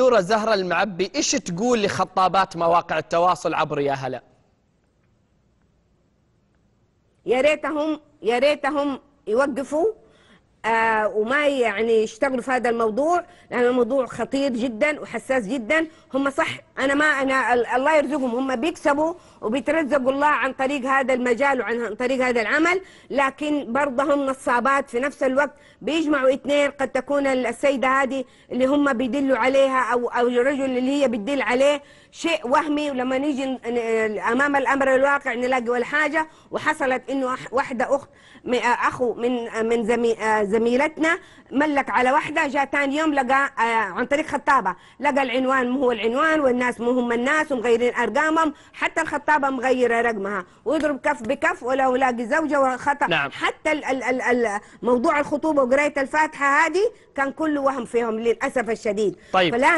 الدكتورة زهرة المعبي إيش تقول لخطابات مواقع التواصل عبر يا هلا يا ريتهم يا ريتهم يوقفوا آه، وما يعني يشتغلوا في هذا الموضوع لأن الموضوع خطير جدا وحساس جدا هم صح أنا ما أنا الله يرزقهم هم بيكسبوا وبيترزقوا الله عن طريق هذا المجال وعن طريق هذا العمل لكن برضه هم نصابات في نفس الوقت بيجمعوا اثنين قد تكون السيدة هذه اللي هم بيدلوا عليها أو أو الرجل اللي هي بتدل عليه شيء وهمي ولما نيجي امام الامر الواقع نلاقي الحاجه وحصلت انه واحده اخت اخو من من زميلتنا ملك على واحده جاء ثاني يوم لقى آه، عن طريق خطابه لقى العنوان مو هو العنوان والناس مو هم الناس ومغيرين ارقامهم حتى الخطابه مغيره رقمها ويضرب كف بكف ولا لاقي زوجه وخطا نعم. حتى الـ الـ الـ موضوع الخطوبه وقرايه الفاتحه هذه كان كله وهم فيهم للاسف الشديد طيب. فلا